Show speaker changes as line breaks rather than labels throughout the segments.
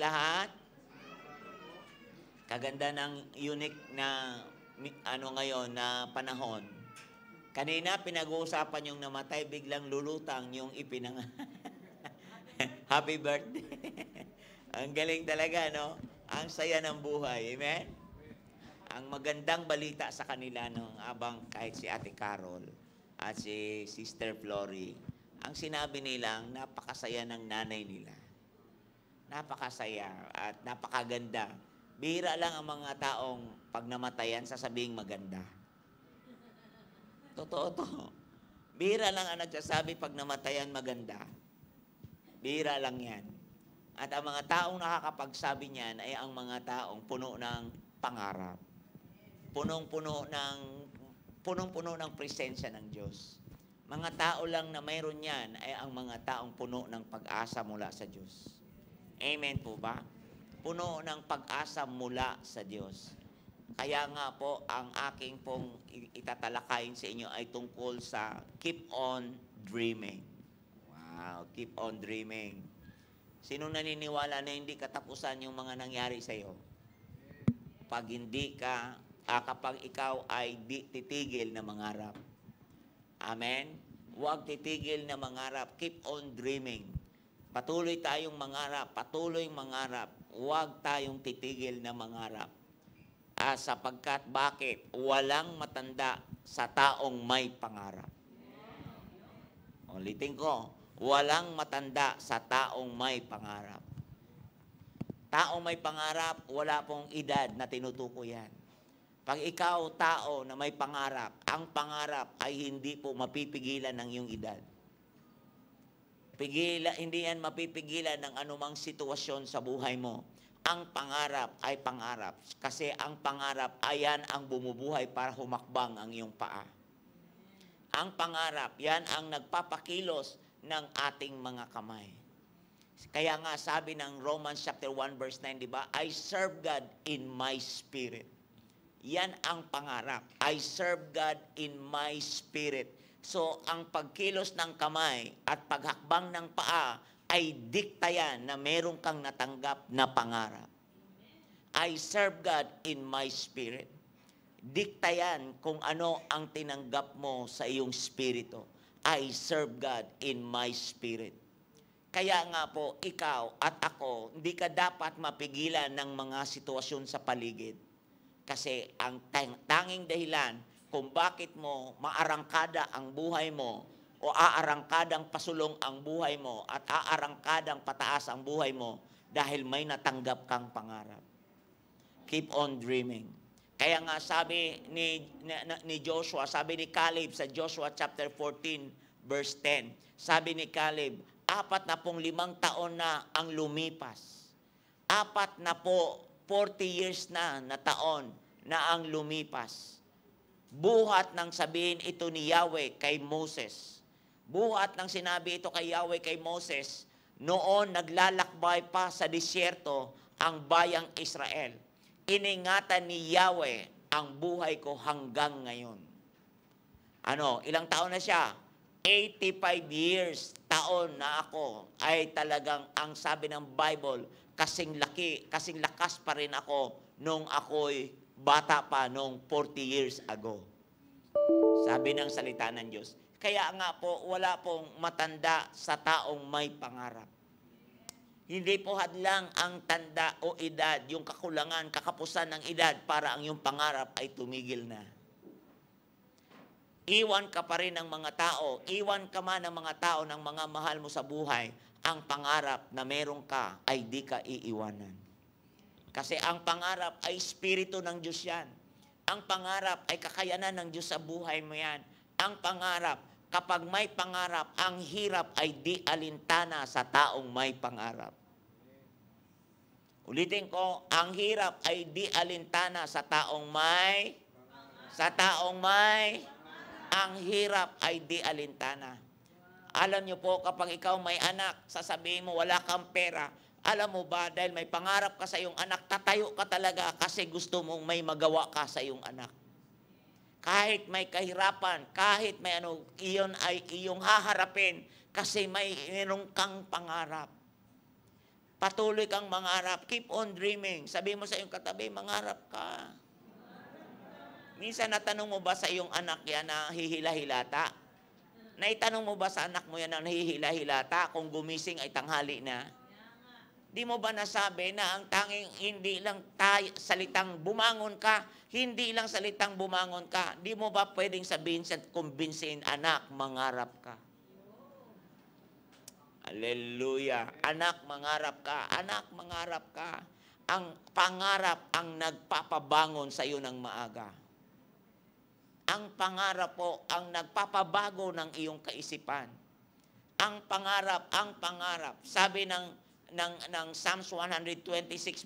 lahat? Kaganda ng unique na ano ngayon na panahon. Kanina pinag-uusapan yung namatay, biglang lulutang yung ipinang Happy birthday. Ang galing talaga, no? Ang saya ng buhay. Amen? Ang magandang balita sa kanila nung abang kahit si Ate Carol at si Sister Flory, ang sinabi nilang napakasaya ng nanay nila napakasaya at napakaganda. Bihira lang ang mga taong pag namatayan, sasabing maganda. Totoo to. Bihira lang ang nagsasabi pag namatayan, maganda. Bihira lang yan. At ang mga taong nakakapagsabi niyan ay ang mga taong puno ng pangarap. Punong-puno ng punong-puno ng presensya ng Diyos. Mga tao lang na mayroon yan ay ang mga taong puno ng pag-asa mula sa Diyos. Amen po ba? Puno ng pag-asa mula sa Diyos. Kaya nga po, ang aking pong itatalakayin sa inyo ay tungkol sa keep on dreaming. Wow, keep on dreaming. Sino naniniwala na hindi katapusan yung mga nangyari sa iyo? Pag hindi ka, ah, kapag ikaw ay di titigil na mangarap. Amen? Huwag titigil na mangarap. Keep on dreaming. Patuloy tayong mangarap, patuloy mangarap. Huwag tayong titigil na mangarap. Ah, sapagkat bakit? Walang matanda sa taong may pangarap. Ulitin ko, walang matanda sa taong may pangarap. Taong may pangarap, wala pong edad na tinutukoy yan. Pag ikaw tao na may pangarap, ang pangarap ay hindi po mapipigilan ng iyong edad. Pigila, hindi yan mapipigilan ng anumang sitwasyon sa buhay mo. Ang pangarap ay pangarap. Kasi ang pangarap, ayan ang bumubuhay para humakbang ang iyong paa. Ang pangarap, yan ang nagpapakilos ng ating mga kamay. Kaya nga sabi ng Romans chapter 1 verse 9, di ba? I serve God in my spirit. Yan ang pangarap. I serve God in my spirit. So, ang pagkilos ng kamay at paghakbang ng paa ay diktayan na meron kang natanggap na pangarap. I serve God in my spirit. Diktayan kung ano ang tinanggap mo sa iyong spirito. I serve God in my spirit. Kaya nga po, ikaw at ako, hindi ka dapat mapigilan ng mga sitwasyon sa paligid. Kasi ang tanging dahilan kung bakit mo maarangkada ang buhay mo o aarangkadang pasulong ang buhay mo at aarangkadang pataas ang buhay mo dahil may natanggap kang pangarap. Keep on dreaming. Kaya nga sabi ni, ni, ni Joshua, sabi ni Caleb sa Joshua chapter 14 verse 10, sabi ni Caleb, apat na pong limang taon na ang lumipas. Apat na po 40 years na na taon na ang lumipas. Buhat ng sabihin ito ni Yahweh kay Moses. Buhat ng sinabi ito kay Yahweh kay Moses. Noon naglalakbay pa sa disyerto ang bayang Israel. Iningatan ni Yahweh ang buhay ko hanggang ngayon. Ano, ilang taon na siya? 85 years taon na ako ay talagang ang sabi ng Bible, kasing laki, kasing lakas pa rin ako nung ako'y bata pa noong 40 years ago. Sabi ng salita ng Diyos. Kaya nga po, wala pong matanda sa taong may pangarap. Hindi po hadlang ang tanda o edad, yung kakulangan, kakapusan ng edad para ang iyong pangarap ay tumigil na. Iwan ka pa rin ng mga tao, iwan ka man ng mga tao ng mga mahal mo sa buhay, ang pangarap na meron ka ay di ka iiwanan. Kasi ang pangarap ay Espiritu ng Diyos yan. Ang pangarap ay kakayanan ng Diyos sa buhay mo yan. Ang pangarap, kapag may pangarap, ang hirap ay di alintana sa taong may pangarap. Ulitin ko, ang hirap ay di alintana sa taong may sa taong may ang hirap ay di alintana. Alam niyo po, kapag ikaw may anak, sasabihin mo, wala kang pera alam mo ba, dahil may pangarap ka sa iyong anak, tatayo ka talaga kasi gusto mong may magawa ka sa iyong anak. Kahit may kahirapan, kahit may ano, iyon ay iyong haharapin kasi may meron kang pangarap. Patuloy kang mangarap. Keep on dreaming. Sabi mo sa iyong katabi, mangarap ka. Minsan natanong mo ba sa iyong anak yan na hihila-hilata? Naitanong mo ba sa anak mo yan na hihila-hilata kung gumising ay tanghali na? Di mo ba nasabi na ang tanging hindi lang tayo, salitang bumangon ka, hindi lang salitang bumangon ka, di mo ba pwedeng sabihin sa kumbinsin, anak, mangarap ka? Hallelujah. Anak, mangarap ka. Anak, mangarap ka. Ang pangarap ang nagpapabangon sa iyo ng maaga. Ang pangarap po ang nagpapabago ng iyong kaisipan. Ang pangarap, ang pangarap. Sabi ng ng, ng Psalms 126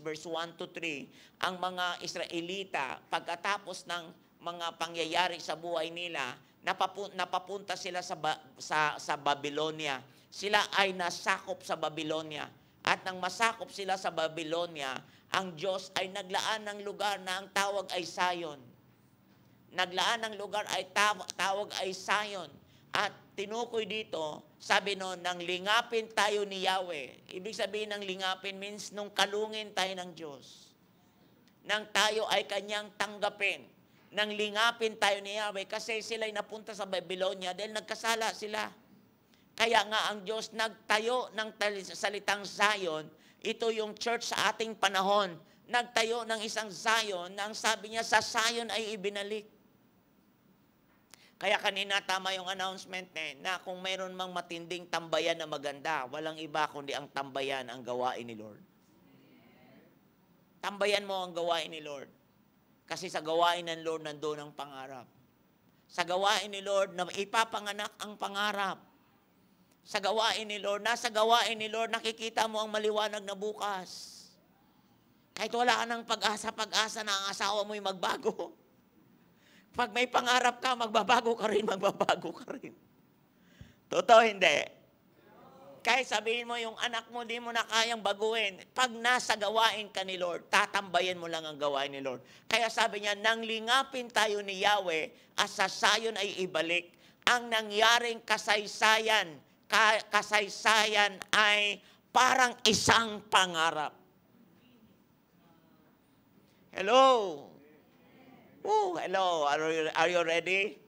verse 1 to 3, ang mga Israelita, pagkatapos ng mga pangyayari sa buhay nila, napapu- napapunta sila sa, ba- sa, sa Babylonia. Sila ay nasakop sa Babylonia. At nang masakop sila sa Babylonia, ang Diyos ay naglaan ng lugar na ang tawag ay Zion. Naglaan ng lugar ay taw- tawag ay Zion. At tinukoy dito sabi noon, nang lingapin tayo ni Yahweh. Ibig sabihin ng lingapin means nung kalungin tayo ng Diyos. Nang tayo ay kanyang tanggapin. Nang lingapin tayo ni Yahweh kasi sila'y napunta sa Babylonia dahil nagkasala sila. Kaya nga ang Diyos nagtayo ng salitang Zion. Ito yung church sa ating panahon. Nagtayo ng isang Zion na ang sabi niya sa Zion ay ibinalik. Kaya kanina tama yung announcement eh, na kung mayroon mang matinding tambayan na maganda, walang iba kundi ang tambayan ang gawain ni Lord. Tambayan mo ang gawain ni Lord. Kasi sa gawain ng Lord nandoon ang pangarap. Sa gawain ni Lord na ipapanganak ang pangarap. Sa gawain ni Lord, nasa gawain ni Lord nakikita mo ang maliwanag na bukas. Kahit wala ka ng pag-asa, pag-asa na ang asawa mo'y magbago. Pag may pangarap ka, magbabago ka rin, magbabago ka rin. Totoo hindi? Kahit sabihin mo yung anak mo, di mo na kayang baguhin. Pag nasa gawain ka ni Lord, tatambayan mo lang ang gawain ni Lord. Kaya sabi niya, nang lingapin tayo ni Yahweh, at sa sayon ay ibalik, ang nangyaring kasaysayan, ka, kasaysayan ay parang isang pangarap. Hello? Oh, hello. Are you, are you ready?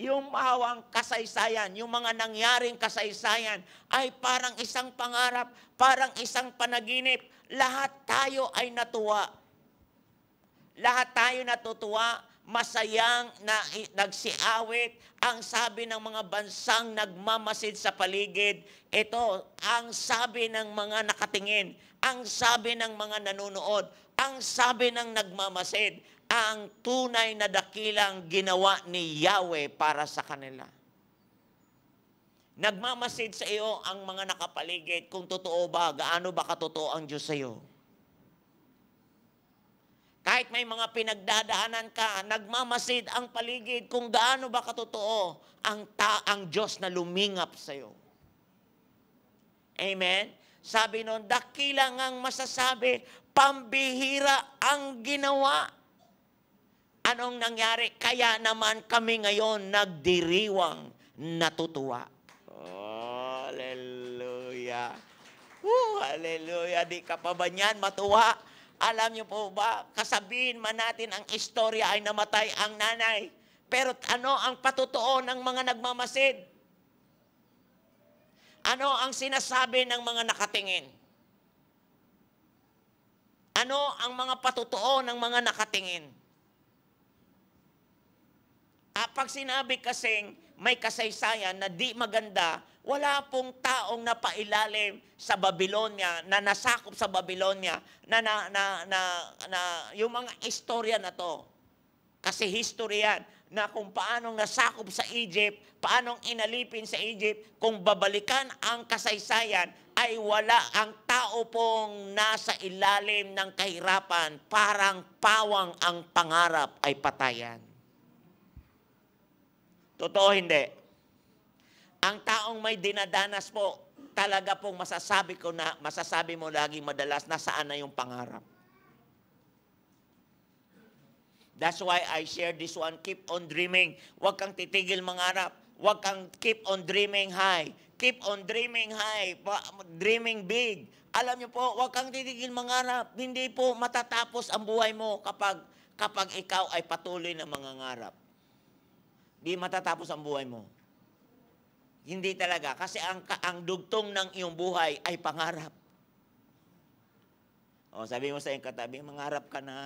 Yung mahawang kasaysayan, yung mga nangyaring kasaysayan ay parang isang pangarap, parang isang panaginip. Lahat tayo ay natuwa. Lahat tayo natutuwa, masayang na, nagsiawit. Ang sabi ng mga bansang nagmamasid sa paligid, ito ang sabi ng mga nakatingin, ang sabi ng mga nanonood, ang sabi ng nagmamasid ang tunay na dakilang ginawa ni Yahweh para sa kanila. Nagmamasid sa iyo ang mga nakapaligid kung totoo ba, gaano ba katotoo ang Diyos sa iyo. Kahit may mga pinagdadaanan ka, nagmamasid ang paligid kung gaano ba katotoo ang, ta- ang Diyos na lumingap sa iyo. Amen? Sabi noon, dakilang ang masasabi, pambihira ang ginawa Anong nangyari? Kaya naman kami ngayon nagdiriwang natutuwa. Oh, hallelujah. Oh, hallelujah. Di ka pa ba niyan matuwa? Alam niyo po ba, kasabihin man natin ang istorya ay namatay ang nanay. Pero ano ang patutuo ng mga nagmamasid? Ano ang sinasabi ng mga nakatingin? Ano ang mga patutuo ng mga nakatingin? Ah, pag sinabi kasing may kasaysayan na di maganda, wala pong taong napailalim sa Babylonia, na nasakop sa Babylonia, na, na, na, na, na yung mga istorya na to. Kasi history yan, na kung paanong nasakop sa Egypt, paanong inalipin sa Egypt, kung babalikan ang kasaysayan, ay wala ang tao pong nasa ilalim ng kahirapan, parang pawang ang pangarap ay patayan. Totoo hindi. Ang taong may dinadanas po, talaga pong masasabi ko na, masasabi mo laging madalas, nasaan na yung pangarap. That's why I share this one, keep on dreaming. Huwag kang titigil mangarap. Huwag kang keep on dreaming high. Keep on dreaming high, dreaming big. Alam niyo po, huwag kang titigil mangarap. Hindi po matatapos ang buhay mo kapag kapag ikaw ay patuloy na mangangarap di matatapos ang buhay mo. Hindi talaga. Kasi ang, ang dugtong ng iyong buhay ay pangarap. O, sabi mo sa iyong katabi, mangarap ka na.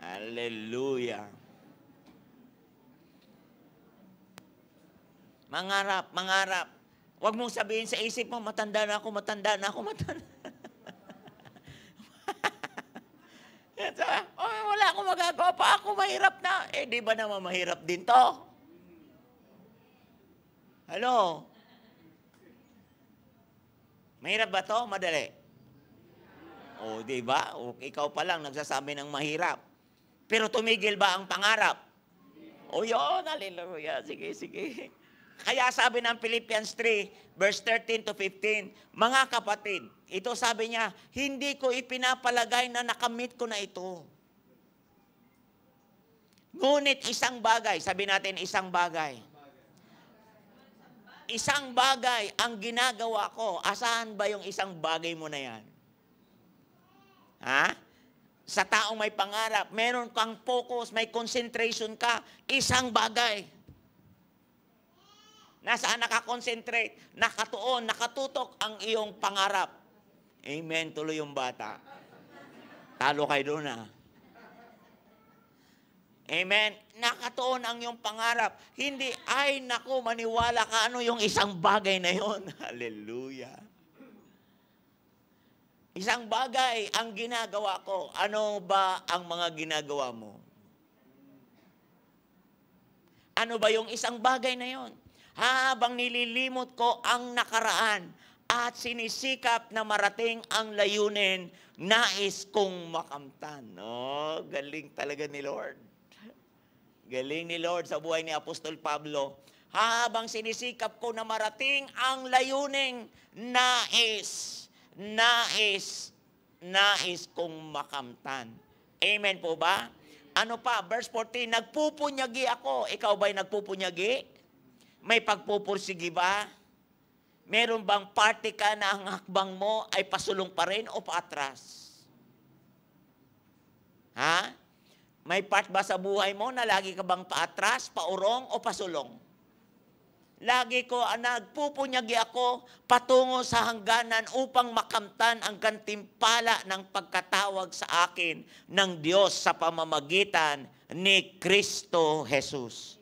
Hallelujah. Mangarap, mangarap. Huwag mong sabihin sa isip mo, matanda na ako, matanda na ako, matanda. oh, wala akong magagawa pa. Ako mahirap na. Eh, di ba naman mahirap din to? Hello? Mahirap ba to? Madali. O, oh, di ba? O, oh, ikaw pa lang nagsasabi ng mahirap. Pero tumigil ba ang pangarap? O, oh, yun. Hallelujah. Sige, sige. Kaya sabi ng Philippians 3, verse 13 to 15, Mga kapatid, ito sabi niya, hindi ko ipinapalagay na nakamit ko na ito. Ngunit isang bagay, sabi natin isang bagay. Isang bagay ang ginagawa ko. Asahan ba yung isang bagay mo na yan? Ha? Sa taong may pangarap, meron kang focus, may concentration ka, isang bagay Nasaan nakakonsentrate, nakatuon, nakatutok ang iyong pangarap. Amen, tuloy yung bata. Talo kayo doon ah. Amen. Nakatuon ang iyong pangarap. Hindi, ay naku, maniwala ka ano yung isang bagay na yon. Hallelujah. Isang bagay ang ginagawa ko. Ano ba ang mga ginagawa mo? Ano ba yung isang bagay na yon? habang nililimot ko ang nakaraan at sinisikap na marating ang layunin, nais kong makamtan. oh, galing talaga ni Lord. Galing ni Lord sa buhay ni Apostol Pablo. Habang sinisikap ko na marating ang layuning, nais, nais, nais kong makamtan. Amen po ba? Ano pa? Verse 14, nagpupunyagi ako. Ikaw ba'y nagpupunyagi? May pagpupursigi ba? Meron bang parte ka na ang hakbang mo ay pasulong pa rin o paatras? Ha? May part ba sa buhay mo na lagi ka bang paatras, paurong o pasulong? Lagi ko ang ah, nagpupunyagi ako patungo sa hangganan upang makamtan ang gantimpala ng pagkatawag sa akin ng Diyos sa pamamagitan ni Kristo Jesus.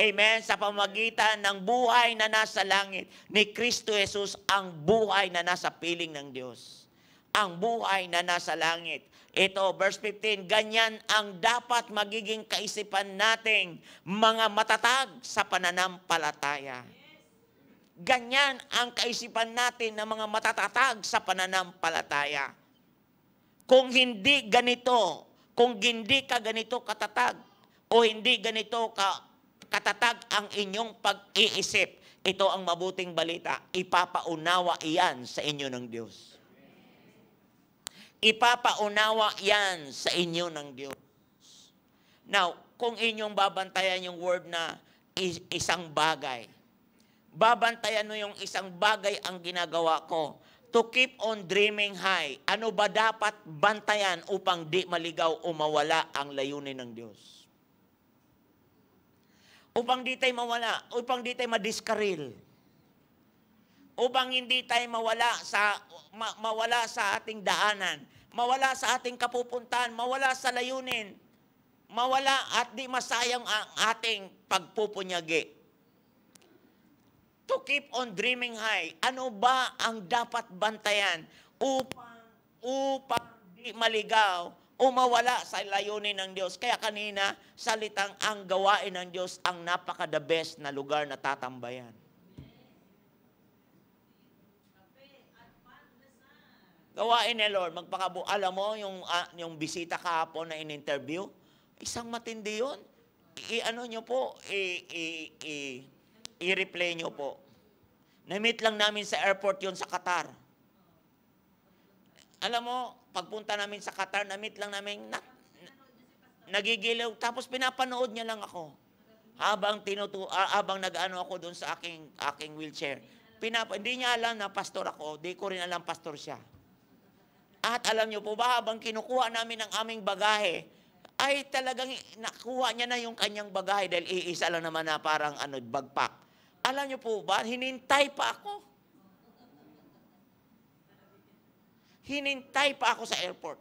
Amen. Sa pamagitan ng buhay na nasa langit ni Kristo Jesus, ang buhay na nasa piling ng Diyos. Ang buhay na nasa langit. Ito, verse 15, ganyan ang dapat magiging kaisipan nating mga matatag sa pananampalataya. Ganyan ang kaisipan natin ng mga matatatag sa pananampalataya. Kung hindi ganito, kung hindi ka ganito katatag, o hindi ganito ka katatag ang inyong pag-iisip. Ito ang mabuting balita. Ipapaunawa iyan sa inyo ng Diyos. Ipapaunawa iyan sa inyo ng Diyos. Now, kung inyong babantayan yung word na isang bagay, babantayan mo yung isang bagay ang ginagawa ko to keep on dreaming high. Ano ba dapat bantayan upang di maligaw o mawala ang layunin ng Diyos? upang di tayo mawala, upang di tayo madiskaril, upang hindi tayo mawala sa, ma, mawala sa ating daanan, mawala sa ating kapupuntahan, mawala sa layunin, mawala at di masayang ang ating pagpupunyagi. To keep on dreaming high, ano ba ang dapat bantayan upang, upang di maligaw umawala sa layunin ng Diyos. Kaya kanina, salitang ang gawain ng Diyos ang napaka-the best na lugar na tatambayan. Gawain ni Lord, magpakabu. Alam mo, yung, uh, yung bisita kahapon na in-interview, isang matindi yun. I-ano nyo po, i-replay nyo po. Na-meet lang namin sa airport yun sa Qatar. Alam mo, pagpunta namin sa Qatar, namit lang namin, na, na, nagigiliw. Tapos pinapanood niya lang ako. Habang, tinutu, ah, habang nag-ano ako doon sa aking, aking wheelchair. Pinap hindi niya alam na pastor ako. Hindi ko rin alam pastor siya. At alam niyo po ba, habang kinukuha namin ang aming bagahe, ay talagang nakuha niya na yung kanyang bagahe dahil iisa lang naman na parang ano, bagpak. Alam niyo po ba, hinintay pa ako. Hinintay pa ako sa airport.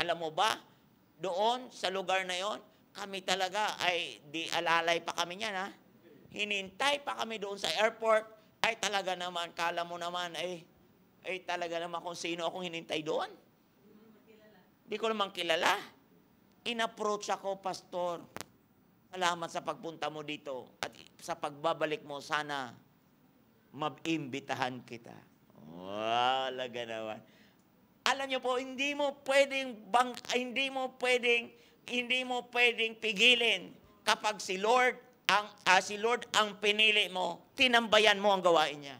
Alam mo ba, doon sa lugar na yon, kami talaga ay di alalay pa kami niyan ha. Hinintay pa kami doon sa airport. Ay talaga naman, kala mo naman ay ay talaga naman kung sino akong hinintay doon. Hindi ko naman kilala. In-approach ako, pastor. Salamat sa pagpunta mo dito at sa pagbabalik mo, sana mabimbitahan kita.
Wala
ganawan. Alam niyo po, hindi mo pwedeng bang, hindi mo pwedeng hindi mo pwedeng pigilin kapag si Lord ang ah, si Lord ang pinili mo, tinambayan mo ang gawain niya.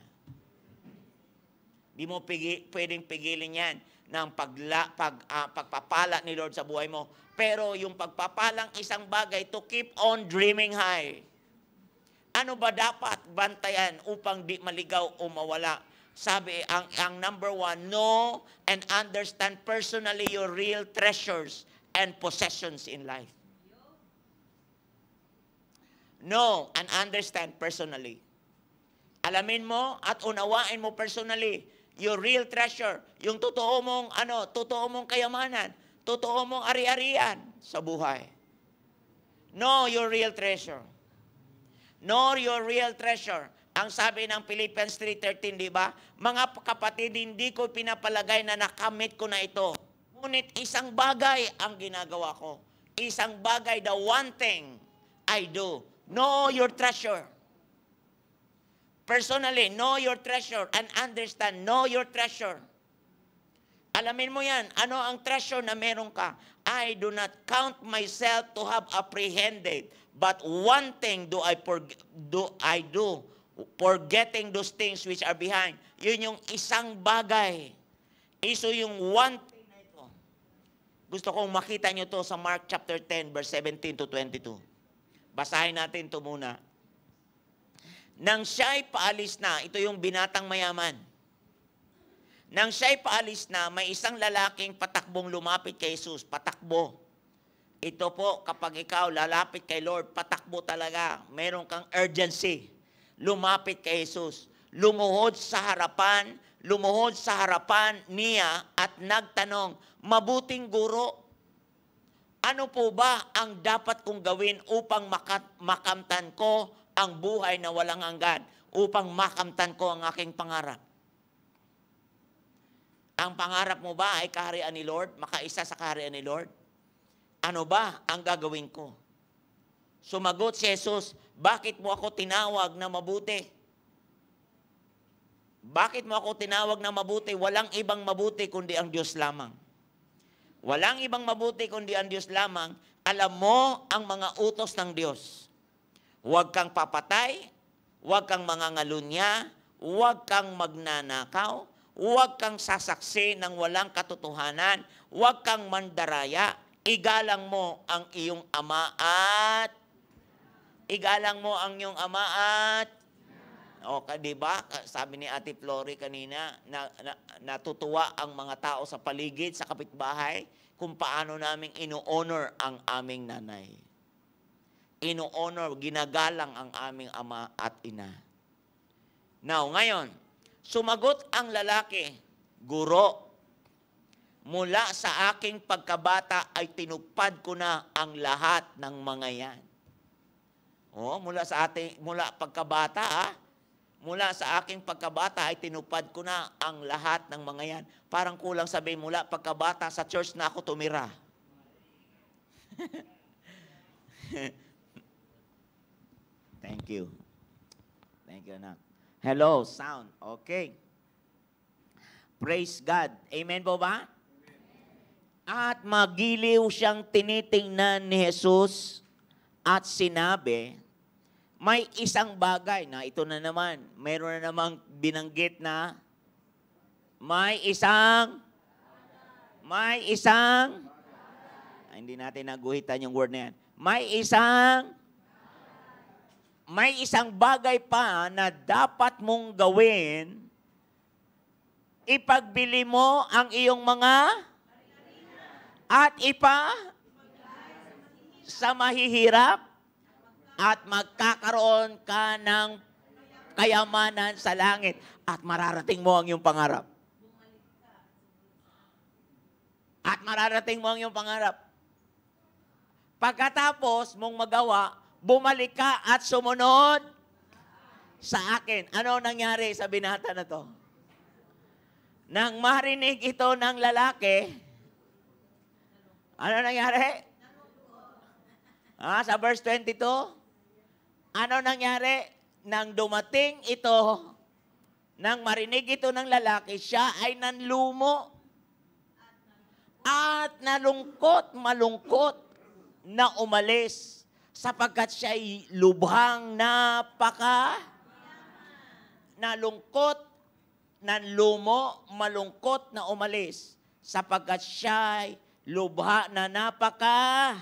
Hindi mo pigi, pwedeng pigilin 'yan ng pagla, pag, uh, pagpapala ni Lord sa buhay mo. Pero yung pagpapalang isang bagay to keep on dreaming high. Ano ba dapat bantayan upang di maligaw o mawala sabi, ang, ang number one, know and understand personally your real treasures and possessions in life. Know and understand personally. Alamin mo at unawain mo personally your real treasure, yung totoo mong ano, totoo mong kayamanan, totoo mong ari-arian sa buhay. Know your real treasure. Know your real treasure. Ang sabi ng Philippians 3.13, di ba? Mga kapatid, hindi ko pinapalagay na nakamit ko na ito. Ngunit isang bagay ang ginagawa ko. Isang bagay, the one thing I do. Know your treasure. Personally, know your treasure and understand, know your treasure. Alamin mo yan, ano ang treasure na meron ka? I do not count myself to have apprehended, but one thing do I, do, I do forgetting those things which are behind. Yun yung isang bagay. Iso yung one thing na ito. Gusto kong makita nyo to sa Mark chapter 10, verse 17 to 22. Basahin natin to muna. Nang siya'y paalis na, ito yung binatang mayaman. Nang siya'y paalis na, may isang lalaking patakbong lumapit kay Jesus. Patakbo. Ito po, kapag ikaw lalapit kay Lord, patakbo talaga. Meron kang urgency lumapit kay Jesus. Lumuhod sa harapan, lumuhod sa harapan niya at nagtanong, Mabuting guro, ano po ba ang dapat kong gawin upang makat- makamtan ko ang buhay na walang hanggan, upang makamtan ko ang aking pangarap? Ang pangarap mo ba ay kaharian ni Lord? Makaisa sa kaharian ni Lord? Ano ba ang gagawin ko? Sumagot si Jesus, bakit mo ako tinawag na mabuti? Bakit mo ako tinawag na mabuti? Walang ibang mabuti kundi ang Diyos lamang. Walang ibang mabuti kundi ang Diyos lamang. Alam mo ang mga utos ng Diyos. Huwag kang papatay, huwag kang mangangalunya, huwag kang magnanakaw, huwag kang sasaksi ng walang katotohanan, huwag kang mandaraya, igalang mo ang iyong ama at Igalang mo ang iyong ama at o, di ba? Sabi ni Ate Flory kanina, na, na, natutuwa ang mga tao sa paligid, sa kapitbahay, kung paano naming ino-honor ang aming nanay. Ino-honor, ginagalang ang aming ama at ina. Now, ngayon, sumagot ang lalaki, Guro, mula sa aking pagkabata ay tinupad ko na ang lahat ng mga yan. Oh, mula sa ating mula pagkabata, ha? mula sa aking pagkabata ay tinupad ko na ang lahat ng mga yan. Parang kulang sabi mula pagkabata sa church na ako tumira. Thank you. Thank you, anak. Hello, sound. Okay. Praise God. Amen po ba? At magiliw siyang tinitingnan ni Jesus at sinabi, may isang bagay na ito na naman, meron na namang binanggit na may isang may isang ah, hindi natin naguhitan yung word na yan. May isang may isang bagay pa na dapat mong gawin ipagbili mo ang iyong mga at ipa sa mahihirap at magkakaroon ka ng kayamanan sa langit at mararating mo ang iyong pangarap. At mararating mo ang iyong pangarap. Pagkatapos mong magawa, bumalik ka at sumunod sa akin. Ano nangyari sa binata na to? Nang marinig ito ng lalaki, ano nangyari? Ah, sa verse 22, ano nangyari? Nang dumating ito, nang marinig ito ng lalaki, siya ay nanlumo at nalungkot, malungkot na umalis sapagkat siya ay lubhang napaka nalungkot, nanlumo, malungkot na umalis sapagkat siya ay lubha na napaka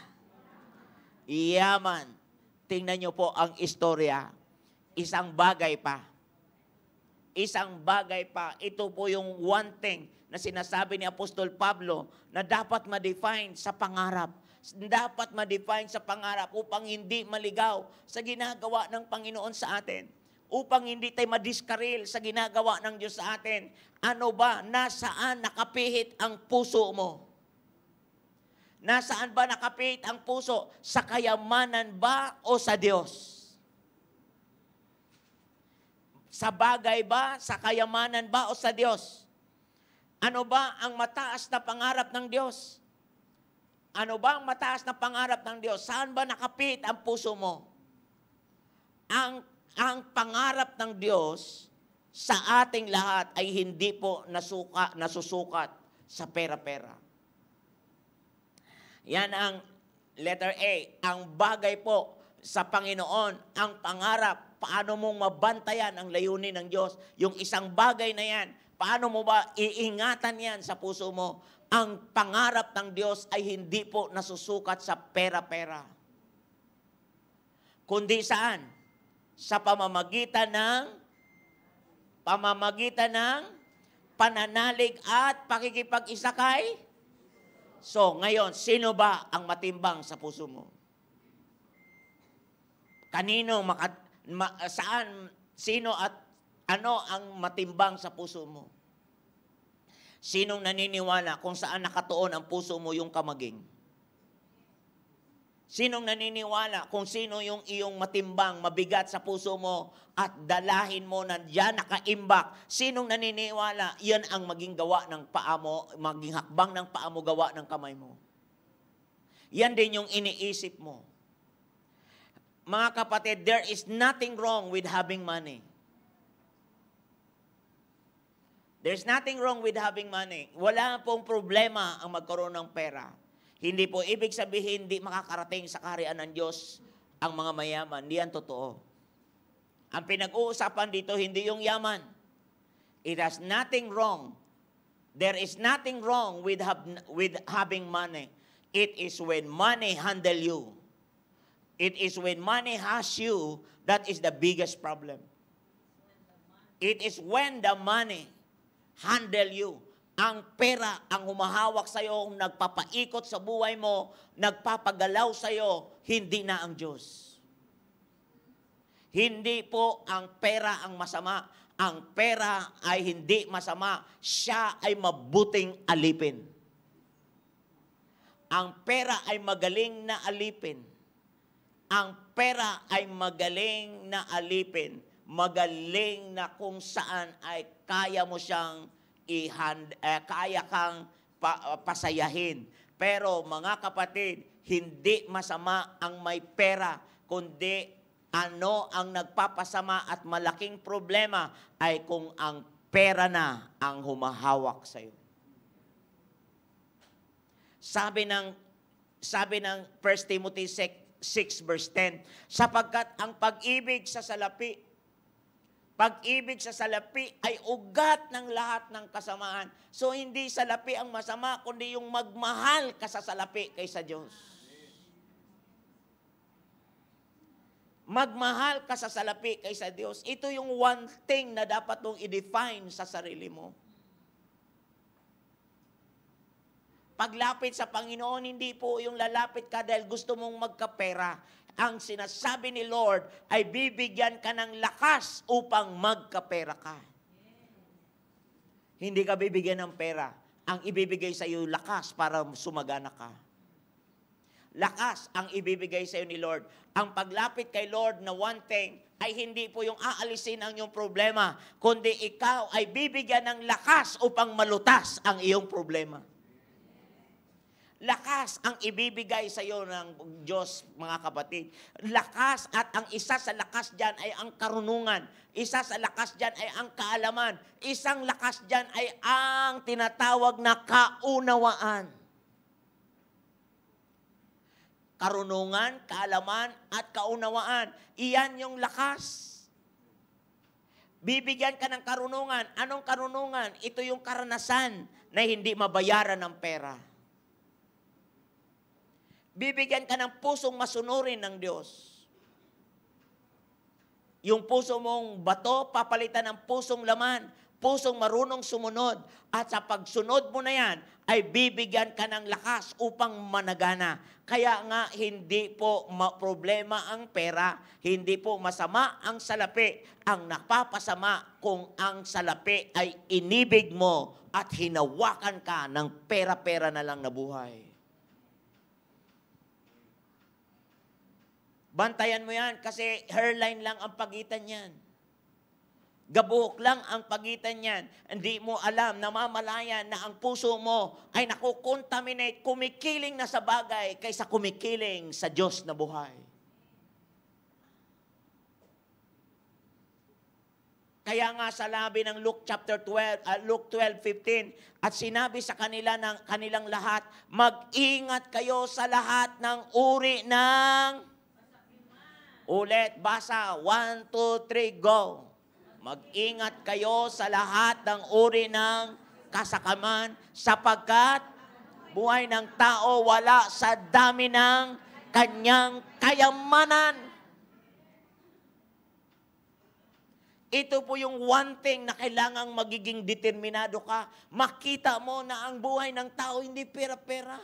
Yaman. Tingnan niyo po ang istorya. Isang bagay pa. Isang bagay pa. Ito po yung one thing na sinasabi ni Apostol Pablo na dapat ma-define sa pangarap. Dapat ma-define sa pangarap upang hindi maligaw sa ginagawa ng Panginoon sa atin upang hindi tayo madiskaril sa ginagawa ng Diyos sa atin. Ano ba, nasaan nakapihit ang puso mo? Nasaan ba nakapit ang puso? Sa kayamanan ba o sa Diyos? Sa bagay ba? Sa kayamanan ba o sa Diyos? Ano ba ang mataas na pangarap ng Diyos? Ano ba ang mataas na pangarap ng Diyos? Saan ba nakapit ang puso mo? Ang, ang pangarap ng Diyos sa ating lahat ay hindi po nasuka, nasusukat sa pera-pera yan ang letter A. Ang bagay po sa Panginoon, ang pangarap, paano mong mabantayan ang layunin ng Diyos? Yung isang bagay na yan, paano mo ba iingatan yan sa puso mo? Ang pangarap ng Diyos ay hindi po nasusukat sa pera-pera. Kundi saan? Sa pamamagitan ng pamamagitan ng pananalig at pakikipag-isa kay So, ngayon, sino ba ang matimbang sa puso mo? Kanino, maka, ma, saan, sino at ano ang matimbang sa puso mo? Sinong naniniwala kung saan nakatuon ang puso mo yung kamaging? Sinong naniniwala kung sino yung iyong matimbang, mabigat sa puso mo at dalahin mo na diyan nakaimbak? Sinong naniniwala? Yan ang maging gawa ng paa mo, maging hakbang ng paa mo, gawa ng kamay mo. Yan din yung iniisip mo. Mga kapatid, there is nothing wrong with having money. There's nothing wrong with having money. Wala pong problema ang magkaroon ng pera. Hindi po ibig sabihin hindi makakarating sa kaharian ng Diyos ang mga mayaman. Hindi yan totoo. Ang pinag-uusapan dito, hindi yung yaman. It has nothing wrong. There is nothing wrong with, have, with having money. It is when money handle you. It is when money has you that is the biggest problem. It is when the money handle you ang pera ang humahawak sa iyo, ang nagpapaikot sa buhay mo, nagpapagalaw sa iyo, hindi na ang Diyos. Hindi po ang pera ang masama. Ang pera ay hindi masama. Siya ay mabuting alipin. Ang pera ay magaling na alipin. Ang pera ay magaling na alipin. Magaling na kung saan ay kaya mo siyang ihand, eh, kaya kang pa, ah, pasayahin. Pero mga kapatid, hindi masama ang may pera, kundi ano ang nagpapasama at malaking problema ay kung ang pera na ang humahawak sa iyo. Sabi ng sabi ng 1 Timothy 6, 6 verse 10, sapagkat ang pag-ibig sa salapi pag-ibig sa salapi ay ugat ng lahat ng kasamaan. So hindi salapi ang masama, kundi yung magmahal ka sa salapi kaysa Diyos. Magmahal ka sa salapi kaysa Diyos. Ito yung one thing na dapat mong i-define sa sarili mo. Paglapit sa Panginoon, hindi po yung lalapit ka dahil gusto mong magkapera ang sinasabi ni Lord ay bibigyan ka ng lakas upang magkapera ka. Hindi ka bibigyan ng pera. Ang ibibigay sa iyo lakas para sumagana ka. Lakas ang ibibigay sa iyo ni Lord. Ang paglapit kay Lord na one thing ay hindi po yung aalisin ang iyong problema, kundi ikaw ay bibigyan ng lakas upang malutas ang iyong problema. Lakas ang ibibigay sa iyo ng Diyos, mga kapatid. Lakas at ang isa sa lakas diyan ay ang karunungan. Isa sa lakas diyan ay ang kaalaman. Isang lakas diyan ay ang tinatawag na kaunawaan. Karunungan, kaalaman, at kaunawaan. Iyan yung lakas. Bibigyan ka ng karunungan. Anong karunungan? Ito yung karanasan na hindi mabayaran ng pera bibigyan ka ng pusong masunurin ng Diyos. Yung puso mong bato, papalitan ng pusong laman, pusong marunong sumunod. At sa pagsunod mo na yan, ay bibigyan ka ng lakas upang managana. Kaya nga, hindi po problema ang pera, hindi po masama ang salapi. Ang napapasama kung ang salapi ay inibig mo at hinawakan ka ng pera-pera na lang na buhay. Bantayan mo yan kasi hairline lang ang pagitan niyan. Gabuhok lang ang pagitan niyan. Hindi mo alam, namamalayan na ang puso mo ay nakukontaminate, kumikiling na sa bagay kaysa kumikiling sa Diyos na buhay. Kaya nga sa labi ng Luke chapter 12, uh, ah, Luke 12:15 at sinabi sa kanila ng kanilang lahat, mag-ingat kayo sa lahat ng uri ng ulit, basa. One, two, three, go. Mag-ingat kayo sa lahat ng uri ng kasakaman sapagkat buhay ng tao wala sa dami ng kanyang kayamanan. Ito po yung one thing na kailangang magiging determinado ka. Makita mo na ang buhay ng tao hindi pera-pera.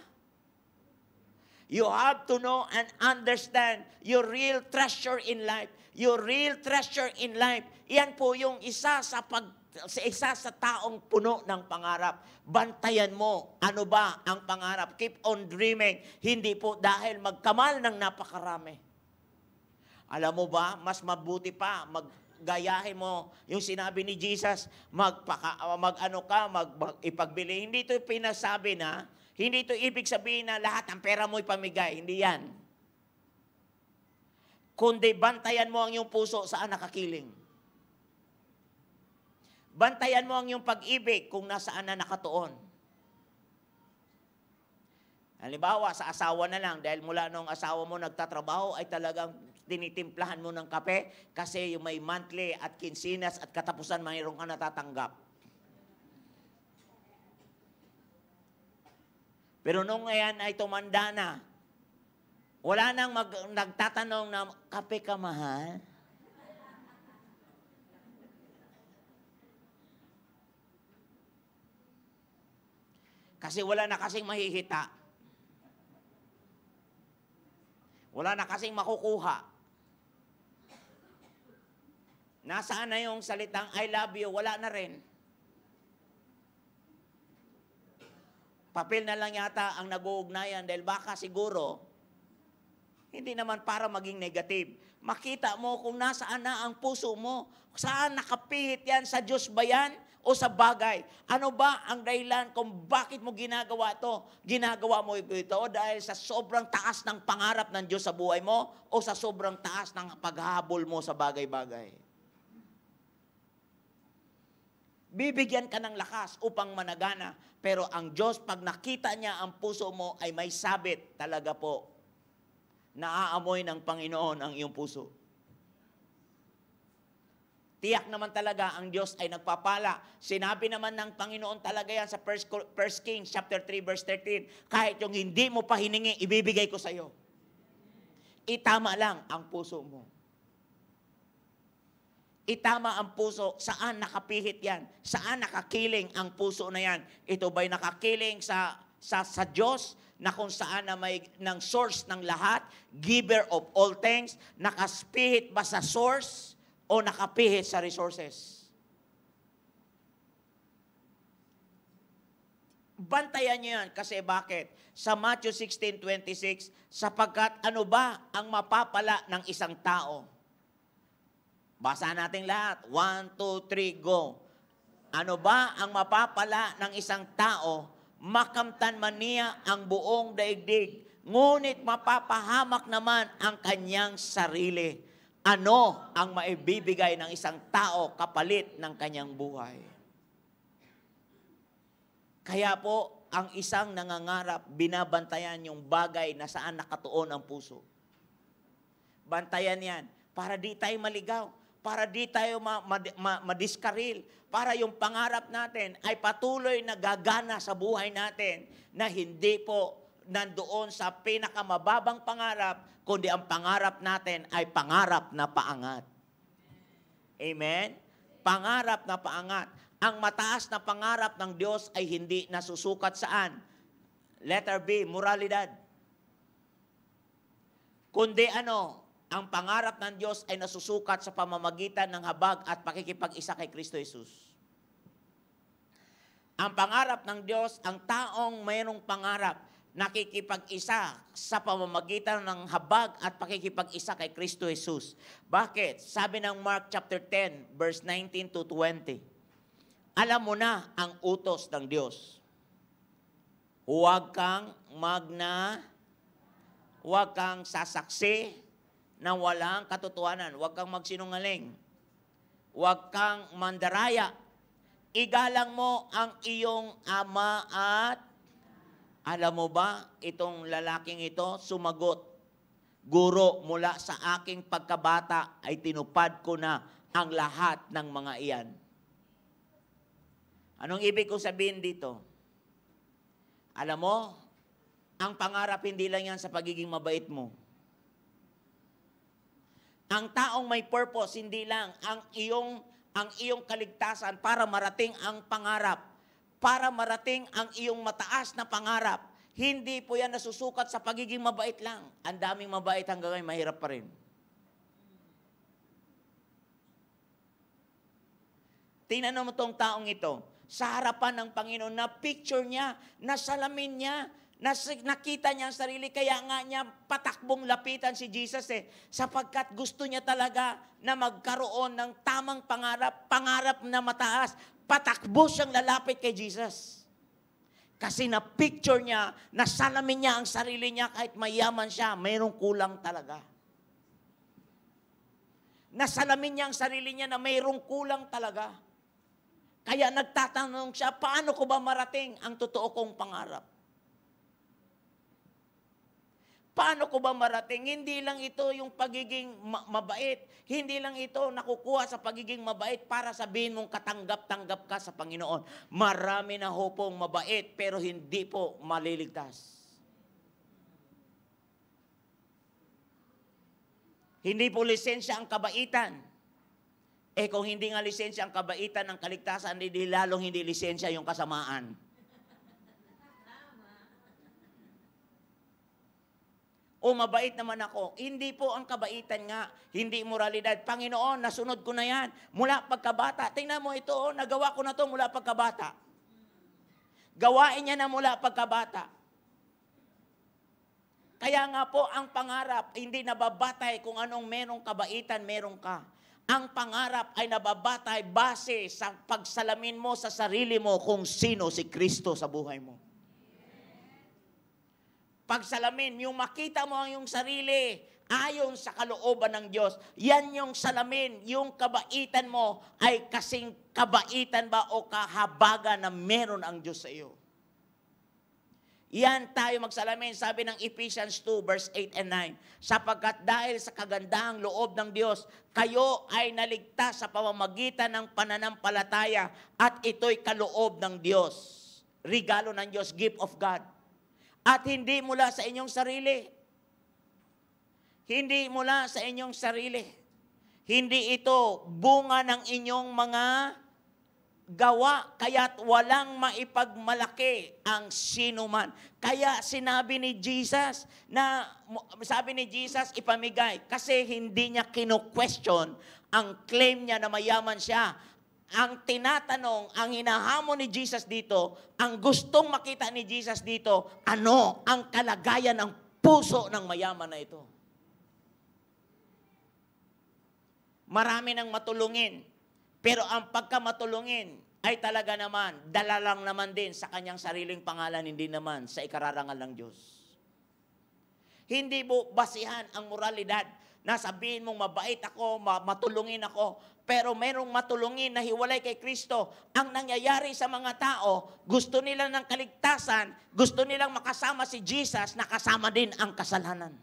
You have to know and understand your real treasure in life. Your real treasure in life. Iyan po yung isa sa pag sa isa sa taong puno ng pangarap. Bantayan mo, ano ba ang pangarap? Keep on dreaming. Hindi po dahil magkamal ng napakarami. Alam mo ba, mas mabuti pa mag gayahin mo yung sinabi ni Jesus, magpaka, mag ano ka, mag, mag, ipagbili. Hindi ito pinasabi na hindi ito ibig sabihin na lahat ng pera mo pamigay. Hindi yan. Kundi bantayan mo ang iyong puso saan nakakiling. Bantayan mo ang iyong pag-ibig kung nasaan na nakatuon. Halimbawa, sa asawa na lang, dahil mula nung asawa mo nagtatrabaho, ay talagang tinitimplahan mo ng kape kasi yung may monthly at kinsinas at katapusan mayroong ka natatanggap. Pero nung ayan ay tumanda na, wala nang mag, nagtatanong na, kape ka mahal? Kasi wala na kasing mahihita. Wala na kasing makukuha. Nasaan na yung salitang I love you, wala na rin. Papel na lang yata ang nag-uugnayan dahil baka siguro, hindi naman para maging negative. Makita mo kung nasaan na ang puso mo. Saan nakapihit yan? Sa Diyos ba yan? O sa bagay? Ano ba ang dahilan kung bakit mo ginagawa to? Ginagawa mo ito o dahil sa sobrang taas ng pangarap ng Diyos sa buhay mo o sa sobrang taas ng paghahabol mo sa bagay-bagay? Bibigyan ka ng lakas upang managana pero ang Diyos, pag nakita niya ang puso mo, ay may sabit talaga po. Naaamoy ng Panginoon ang iyong puso. Tiyak naman talaga ang Diyos ay nagpapala. Sinabi naman ng Panginoon talaga yan sa 1 Kings chapter 3 verse 13, kahit yung hindi mo pa hiningi, ibibigay ko sa iyo. Itama lang ang puso mo. Itama ang puso. Saan nakapihit yan? Saan nakakiling ang puso na yan? Ito ba'y nakakiling sa, sa, sa Diyos na kung saan na may ng source ng lahat, giver of all things, nakaspihit ba sa source o nakapihit sa resources? Bantayan niyo yan kasi bakit? Sa Matthew 16:26, sapagkat ano ba ang mapapala ng isang tao? Basa natin lahat. One, two, three, go. Ano ba ang mapapala ng isang tao? Makamtan man niya ang buong daigdig, ngunit mapapahamak naman ang kanyang sarili. Ano ang maibibigay ng isang tao kapalit ng kanyang buhay? Kaya po, ang isang nangangarap, binabantayan yung bagay na saan nakatuon ang puso. Bantayan yan para di tayo maligaw para di tayo madiskaril, ma- ma- para yung pangarap natin ay patuloy na gagana sa buhay natin na hindi po nandoon sa pinakamababang pangarap, kundi ang pangarap natin ay pangarap na paangat. Amen? Pangarap na paangat. Ang mataas na pangarap ng Diyos ay hindi nasusukat saan? Letter B, moralidad. Kundi ano? ang pangarap ng Diyos ay nasusukat sa pamamagitan ng habag at pakikipag-isa kay Kristo Jesus. Ang pangarap ng Diyos, ang taong mayroong pangarap, nakikipag-isa sa pamamagitan ng habag at pakikipag-isa kay Kristo Jesus. Bakit? Sabi ng Mark chapter 10, verse 19 to 20. Alam mo na ang utos ng Diyos. Huwag kang magna, huwag kang sasaksi, na walang katotohanan. Huwag kang magsinungaling. Huwag kang mandaraya. Igalang mo ang iyong ama at alam mo ba, itong lalaking ito sumagot. Guro, mula sa aking pagkabata ay tinupad ko na ang lahat ng mga iyan. Anong ibig ko sabihin dito? Alam mo, ang pangarap hindi lang yan sa pagiging mabait mo. Ang taong may purpose, hindi lang ang iyong, ang iyong kaligtasan para marating ang pangarap, para marating ang iyong mataas na pangarap. Hindi po yan nasusukat sa pagiging mabait lang. Ang daming mabait hanggang ngayon, mahirap pa rin. Tinanong mo tong taong ito, sa harapan ng Panginoon, na picture niya, na salamin niya, Nas, nakita niya ang sarili, kaya nga niya patakbong lapitan si Jesus eh. Sapagkat gusto niya talaga na magkaroon ng tamang pangarap, pangarap na mataas. Patakbo siyang lalapit kay Jesus. Kasi na-picture niya, nasalamin niya ang sarili niya kahit mayaman siya, mayroong kulang talaga. Nasalamin niya ang sarili niya na mayroong kulang talaga. Kaya nagtatanong siya, paano ko ba marating ang totoo kong pangarap? Paano ko ba marating? Hindi lang ito yung pagiging ma- mabait. Hindi lang ito nakukuha sa pagiging mabait para sabihin mong katanggap-tanggap ka sa Panginoon. Marami na ho pong mabait pero hindi po maliligtas. Hindi po lisensya ang kabaitan. Eh kung hindi nga lisensya ang kabaitan ng kaligtasan, hindi lalong hindi lisensya yung kasamaan. o mabait naman ako. Hindi po ang kabaitan nga, hindi moralidad. Panginoon, nasunod ko na yan mula pagkabata. Tingnan mo ito, oh, nagawa ko na to mula pagkabata. Gawain niya na mula pagkabata. Kaya nga po, ang pangarap, hindi nababatay kung anong merong kabaitan meron ka. Ang pangarap ay nababatay base sa pagsalamin mo sa sarili mo kung sino si Kristo sa buhay mo pagsalamin, yung makita mo ang iyong sarili ayon sa kalooban ng Diyos. Yan yung salamin, yung kabaitan mo ay kasing kabaitan ba o kahabaga na meron ang Diyos sa iyo. Yan tayo magsalamin, sabi ng Ephesians 2 verse 8 and 9. Sapagkat dahil sa kagandahang loob ng Diyos, kayo ay naligtas sa pamamagitan ng pananampalataya at ito'y kaloob ng Diyos. Regalo ng Diyos, gift of God at hindi mula sa inyong sarili. Hindi mula sa inyong sarili. Hindi ito bunga ng inyong mga gawa, kaya't walang maipagmalaki ang sinuman. Kaya sinabi ni Jesus na, sabi ni Jesus, ipamigay. Kasi hindi niya kino-question ang claim niya na mayaman siya ang tinatanong, ang hinahamon ni Jesus dito, ang gustong makita ni Jesus dito, ano ang kalagayan ng puso ng mayaman na ito? Marami nang matulungin, pero ang pagkamatulungin ay talaga naman, dala lang naman din sa kanyang sariling pangalan, hindi naman sa ikararangal ng Diyos. Hindi mo basihan ang moralidad na sabihin mong mabait ako, matulungin ako, pero merong matulungin na hiwalay kay Kristo. Ang nangyayari sa mga tao, gusto nila ng kaligtasan, gusto nilang makasama si Jesus, nakasama din ang kasalanan.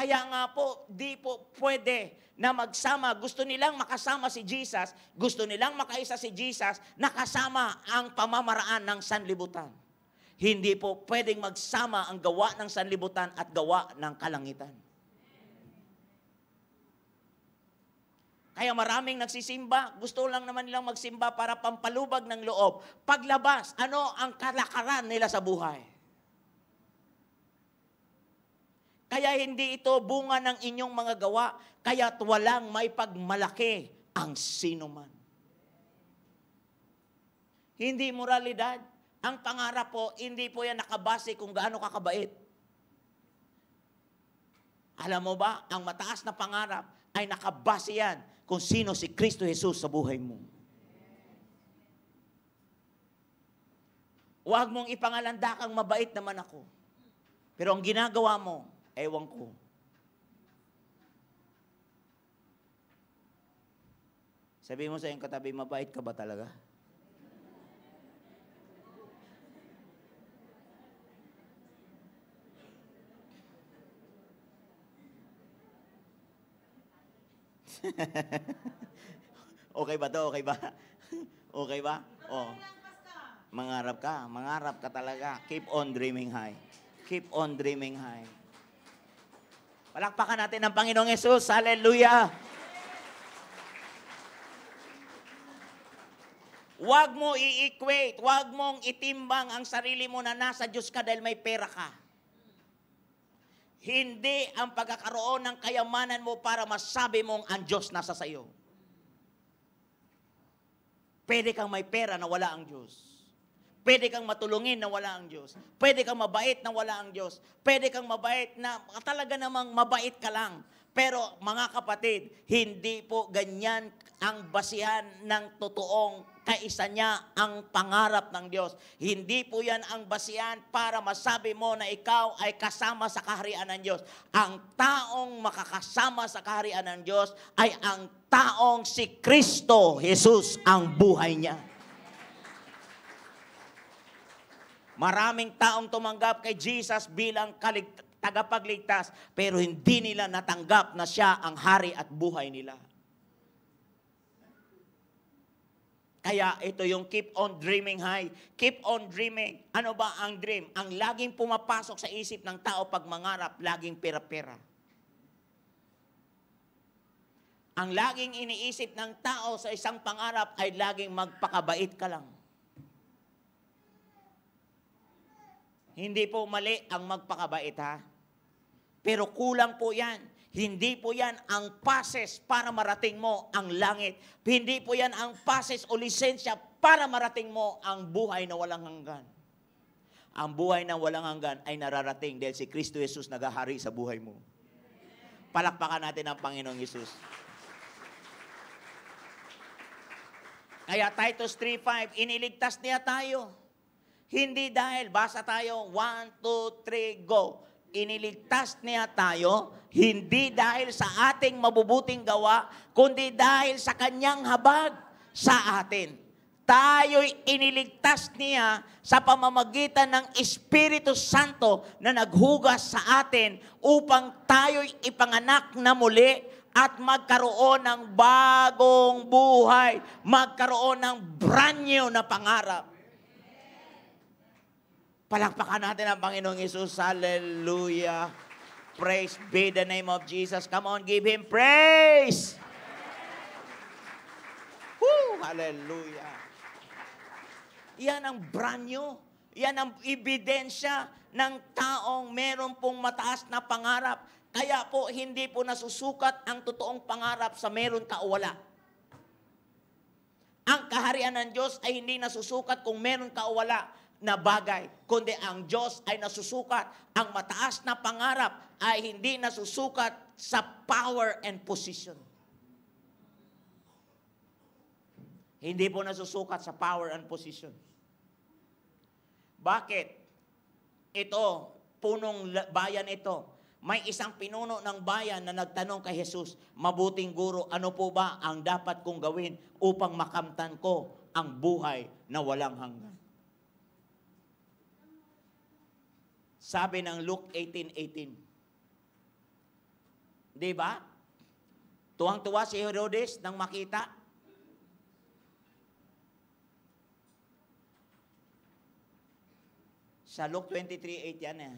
Kaya nga po, di po pwede na magsama. Gusto nilang makasama si Jesus, gusto nilang makaisa si Jesus, nakasama ang pamamaraan ng sanlibutan. Hindi po pwedeng magsama ang gawa ng sanlibutan at gawa ng kalangitan. Kaya maraming nagsisimba, gusto lang naman nilang magsimba para pampalubag ng loob. Paglabas, ano ang kalakaran nila sa buhay? Kaya hindi ito bunga ng inyong mga gawa, kaya't walang may pagmalaki ang sino man. Hindi moralidad, ang pangarap po, hindi po yan nakabase kung gaano kakabait. Alam mo ba, ang mataas na pangarap ay nakabase yan kung sino si Kristo Jesus sa buhay mo. Huwag mong ipangalandakang mabait naman ako. Pero ang ginagawa mo, ewan ko. Sabi mo sa iyong katabi, mabait ka ba talaga? okay ba to? Okay ba? okay ba? Oh. Mangarap ka. Mangarap ka talaga. Keep on dreaming high. Keep on dreaming high. Palakpakan natin ang Panginoong Yesus. Hallelujah! Huwag mo i-equate, huwag mong itimbang ang sarili mo na nasa Diyos ka dahil may pera ka. Hindi ang pagkakaroon ng kayamanan mo para masabi mong ang Diyos nasa sa iyo. Pwede kang may pera na wala ang Diyos. Pwede kang matulungin na wala ang Diyos. Pwede kang mabait na wala ang Diyos. Pwede kang mabait na talaga namang mabait ka lang. Pero mga kapatid, hindi po ganyan ang basihan ng totoong kaisa niya ang pangarap ng Diyos. Hindi po yan ang basihan para masabi mo na ikaw ay kasama sa kaharian ng Diyos. Ang taong makakasama sa kaharian ng Diyos ay ang taong si Kristo, Jesus, ang buhay niya. Maraming taong tumanggap kay Jesus bilang kaligtas tagapagligtas, pero hindi nila natanggap na siya ang hari at buhay nila. Kaya ito yung keep on dreaming high. Keep on dreaming. Ano ba ang dream? Ang laging pumapasok sa isip ng tao pag mangarap, laging pera-pera. Ang laging iniisip ng tao sa isang pangarap ay laging magpakabait ka lang. Hindi po mali ang magpakabait ha. Pero kulang po yan. Hindi po yan ang passes para marating mo ang langit. Hindi po yan ang passes o lisensya para marating mo ang buhay na walang hanggan. Ang buhay na walang hanggan ay nararating dahil si Kristo Jesus nagahari sa buhay mo. Palakpakan natin ang Panginoong Yesus. Kaya Titus 3.5, iniligtas niya tayo. Hindi dahil, basa tayo, 1, 2, 3, go iniligtas niya tayo hindi dahil sa ating mabubuting gawa, kundi dahil sa kanyang habag sa atin. Tayo'y iniligtas niya sa pamamagitan ng Espiritu Santo na naghugas sa atin upang tayo'y ipanganak na muli at magkaroon ng bagong buhay, magkaroon ng brand new na pangarap. Palakpakan natin ang Panginoong Yesus. Hallelujah. Praise be the name of Jesus. Come on, give Him praise. Woo, hallelujah. Yan ang brand new. Yan ang ebidensya ng taong meron pong mataas na pangarap. Kaya po, hindi po nasusukat ang totoong pangarap sa meron ka o wala. Ang kaharian ng Diyos ay hindi nasusukat kung meron ka o wala na bagay, kundi ang Diyos ay nasusukat. Ang mataas na pangarap ay hindi nasusukat sa power and position. Hindi po nasusukat sa power and position. Bakit? Ito, punong bayan ito. May isang pinuno ng bayan na nagtanong kay Jesus, Mabuting guro, ano po ba ang dapat kong gawin upang makamtan ko ang buhay na walang hanggan? Sabi ng Luke 18.18. Di ba? Tuwang-tuwa si Herodes nang makita. Sa Luke 23.8 yan eh.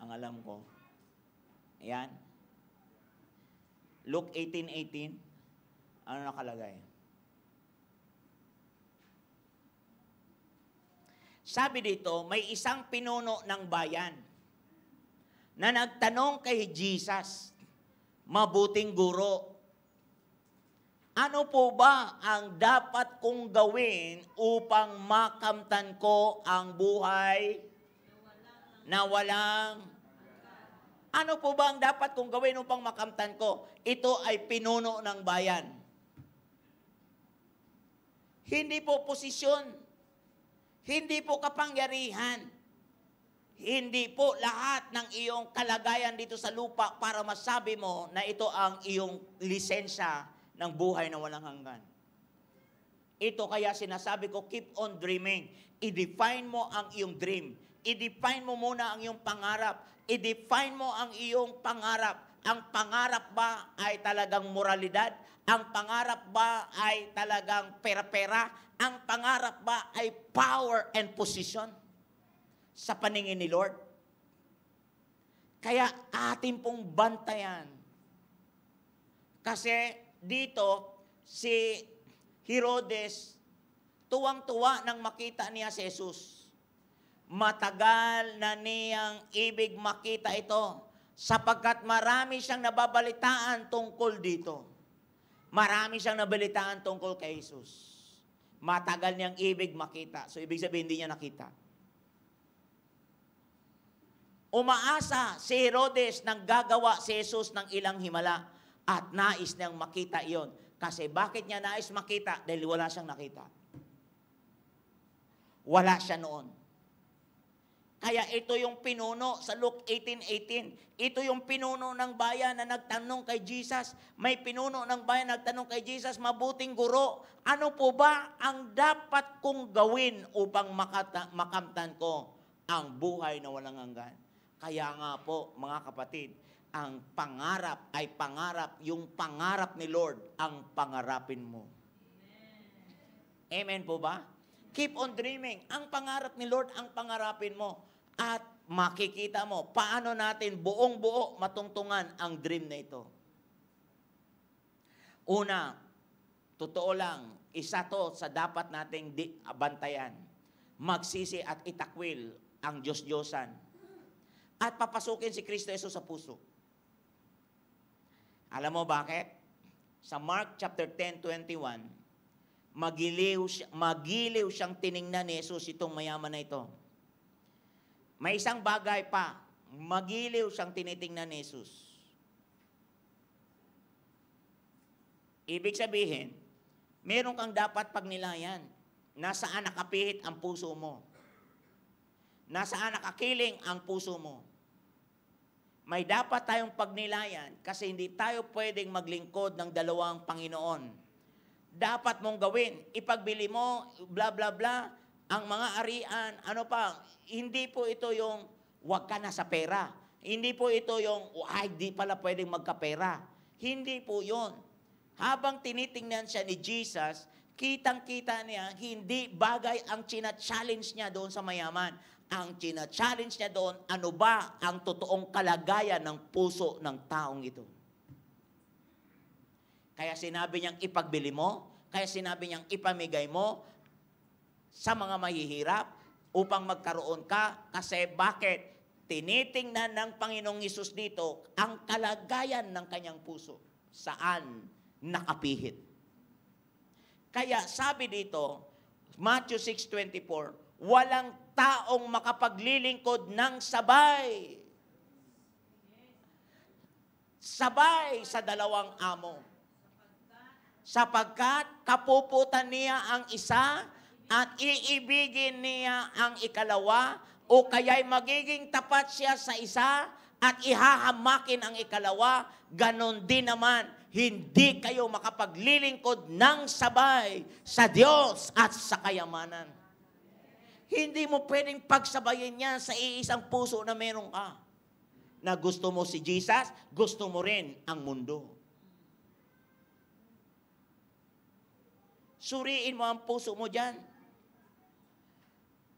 Ang alam ko. Ayan. Luke 18.18. 18, ano nakalagay? Sabi dito, may isang pinuno ng bayan na nagtanong kay Jesus, mabuting guro, ano po ba ang dapat kong gawin upang makamtan ko ang buhay na walang ano po ba ang dapat kong gawin upang makamtan ko? Ito ay pinuno ng bayan. Hindi po posisyon hindi po kapangyarihan. Hindi po lahat ng iyong kalagayan dito sa lupa para masabi mo na ito ang iyong lisensya ng buhay na walang hanggan. Ito kaya sinasabi ko, keep on dreaming. I-define mo ang iyong dream. I-define mo muna ang iyong pangarap. I-define mo ang iyong pangarap ang pangarap ba ay talagang moralidad? Ang pangarap ba ay talagang pera-pera? Ang pangarap ba ay power and position? Sa paningin ni Lord? Kaya atin pong bantayan. Kasi dito, si Herodes, tuwang-tuwa nang makita niya si Jesus. Matagal na niyang ibig makita ito sapagkat marami siyang nababalitaan tungkol dito. Marami siyang nabalitaan tungkol kay Jesus. Matagal niyang ibig makita. So, ibig sabihin, hindi niya nakita. Umaasa si Herodes nang gagawa si Jesus ng ilang himala at nais niyang makita iyon. Kasi bakit niya nais makita? Dahil wala siyang nakita. Wala siya noon. Kaya ito yung pinuno sa Luke 18.18. Ito yung pinuno ng bayan na nagtanong kay Jesus. May pinuno ng bayan na nagtanong kay Jesus, mabuting guro, ano po ba ang dapat kong gawin upang makata- makamtan ko ang buhay na walang hanggan? Kaya nga po, mga kapatid, ang pangarap ay pangarap, yung pangarap ni Lord, ang pangarapin mo. Amen po ba? Keep on dreaming. Ang pangarap ni Lord, ang pangarapin mo. At makikita mo paano natin buong-buo matungtungan ang dream na ito. Una, totoo lang, isa to sa dapat nating di bantayan. Magsisi at itakwil ang Diyos-Diyosan. At papasukin si Kristo Yesus sa puso. Alam mo bakit? Sa Mark chapter 10:21, magiliw, siya, magiliw siyang tiningnan ni Jesus itong mayaman na ito may isang bagay pa, magiliw siyang tinitingnan ni Jesus. Ibig sabihin, meron kang dapat pagnilayan. Nasaan nakapihit ang puso mo? Nasaan nakakiling ang puso mo? May dapat tayong pagnilayan kasi hindi tayo pwedeng maglingkod ng dalawang Panginoon. Dapat mong gawin, ipagbili mo, bla bla bla, ang mga arian, ano pa, hindi po ito yung wag ka na sa pera. Hindi po ito yung, oh, ay, di pala pwedeng magkapera. Hindi po yon. Habang tinitingnan siya ni Jesus, kitang-kita niya, hindi bagay ang china-challenge niya doon sa mayaman. Ang china-challenge niya doon, ano ba ang totoong kalagayan ng puso ng taong ito? Kaya sinabi niyang ipagbili mo, kaya sinabi niyang ipamigay mo, sa mga mahihirap upang magkaroon ka. Kasi bakit? Tinitingnan ng Panginoong Isus dito ang kalagayan ng kanyang puso. Saan nakapihit? Kaya sabi dito, Matthew 6.24, walang taong makapaglilingkod ng sabay. Sabay sa dalawang amo. Sapagkat kapuputan niya ang isa at iibigin niya ang ikalawa o kaya'y magiging tapat siya sa isa at ihahamakin ang ikalawa, ganon din naman, hindi kayo makapaglilingkod ng sabay sa Diyos at sa kayamanan. Hindi mo pwedeng pagsabayin yan sa iisang puso na meron ka. Na gusto mo si Jesus, gusto mo rin ang mundo. Suriin mo ang puso mo dyan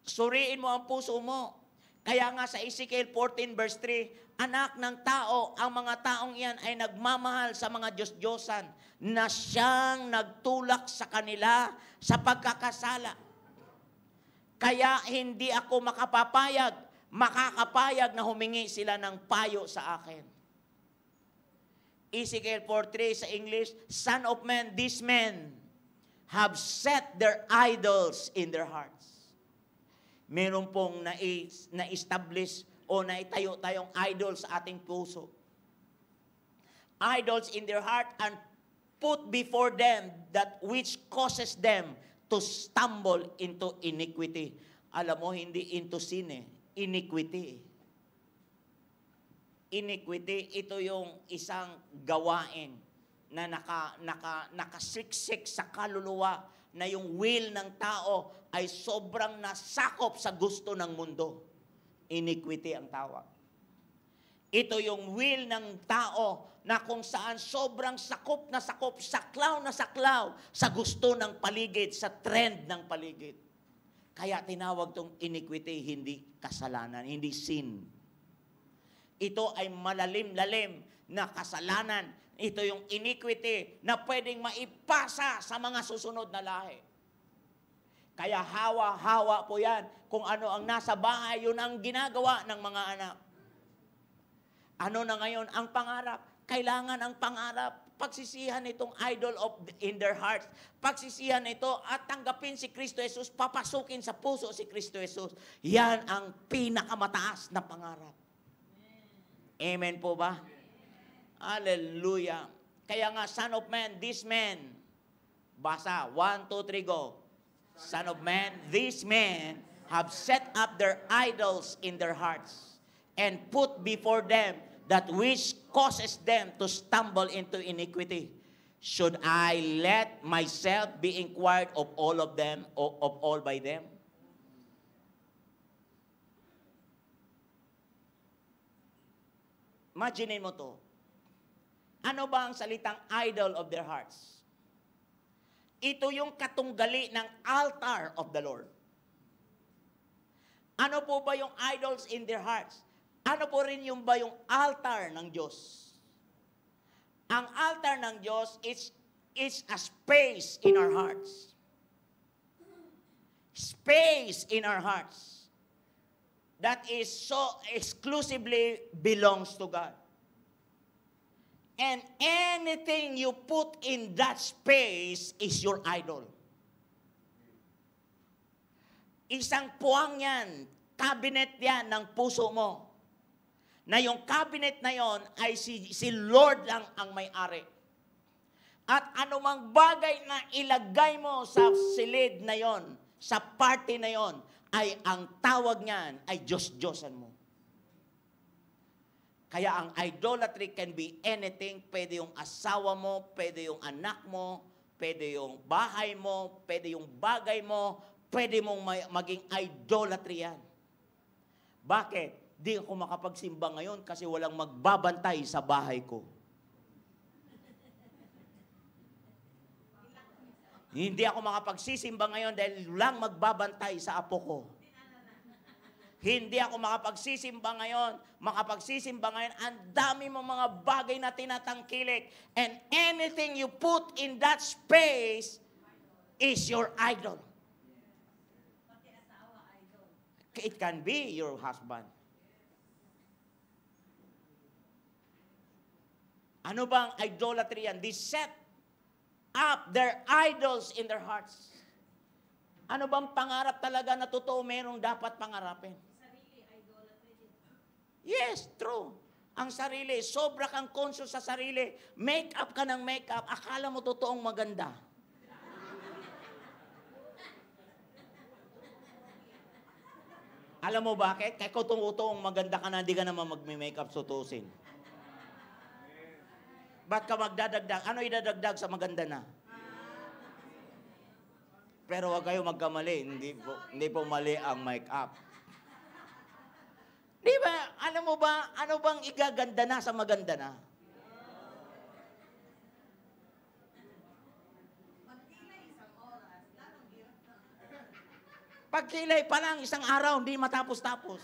Suriin mo ang puso mo. Kaya nga sa Ezekiel 14 verse 3, anak ng tao, ang mga taong iyan ay nagmamahal sa mga Diyos-Diyosan na siyang nagtulak sa kanila sa pagkakasala. Kaya hindi ako makapapayag, makakapayag na humingi sila ng payo sa akin. Ezekiel 4.3 sa English, Son of man, these men have set their idols in their heart meron pong na-establish o naitayo tayong idols sa ating puso. Idols in their heart and put before them that which causes them to stumble into iniquity. Alam mo, hindi into sin eh. Iniquity. Iniquity, ito yung isang gawain na naka, naka, nakasiksik sa kaluluwa na yung will ng tao ay sobrang nasakop sa gusto ng mundo. Iniquity ang tawag. Ito yung will ng tao na kung saan sobrang sakop na sakop, saklaw na saklaw sa gusto ng paligid, sa trend ng paligid. Kaya tinawag tong iniquity, hindi kasalanan, hindi sin. Ito ay malalim-lalim na kasalanan. Ito yung iniquity na pwedeng maipasa sa mga susunod na lahi. Kaya hawa-hawa po yan. Kung ano ang nasa bahay, yun ang ginagawa ng mga anak. Ano na ngayon ang pangarap? Kailangan ang pangarap. Pagsisihan itong idol of in their hearts. Pagsisihan ito at tanggapin si Kristo Jesus, papasukin sa puso si Kristo Jesus. Yan ang pinakamataas na pangarap. Amen po ba? Hallelujah. Kaya nga, son of man, this man, basa, 1, 2, 3, go. Son of man, these men have set up their idols in their hearts and put before them that which causes them to stumble into iniquity. Should I let myself be inquired of all of them, of, of all by them? Imagine mo to. Ano ba ang salitang idol of their hearts? Ito yung katunggali ng altar of the Lord. Ano po ba yung idols in their hearts? Ano po rin yung ba yung altar ng Diyos? Ang altar ng Diyos is, is a space in our hearts. Space in our hearts that is so exclusively belongs to God. And anything you put in that space is your idol. Isang puwang yan, cabinet yan ng puso mo. Na yung cabinet na yon ay si, si Lord lang ang may-ari. At anumang bagay na ilagay mo sa silid na yon, sa party na yon, ay ang tawag niyan ay Diyos-Diyosan mo. Kaya ang idolatry can be anything. Pwede yung asawa mo, pwede yung anak mo, pwede yung bahay mo, pwede yung bagay mo, pwede mong maging idolatry yan. Bakit? Di ako makapagsimba ngayon kasi walang magbabantay sa bahay ko. Hindi ako makapagsisimba ngayon dahil lang magbabantay sa apo ko. Hindi ako makapagsisimba ngayon. Makapagsisimba ngayon, ang dami mong mga bagay na tinatangkilik. And anything you put in that space is your idol. It can be your husband. Ano bang idolatry yan? They set up their idols in their hearts. Ano bang pangarap talaga na totoo merong dapat pangarapin? Yes, true. Ang sarili, sobra kang conscious sa sarili. Make up ka ng make up, akala mo totoong maganda. Alam mo bakit? Kaya kung totoong maganda ka na, hindi ka naman magme up sutusin. Ba't ka magdadagdag? Ano idadagdag sa maganda na? Pero wag kayo magkamali. Hindi po, hindi po mali ang make-up. Di ba? Alam ano mo ba, ano bang igaganda na sa maganda na? Pagkilay pa lang, isang araw, hindi matapos-tapos.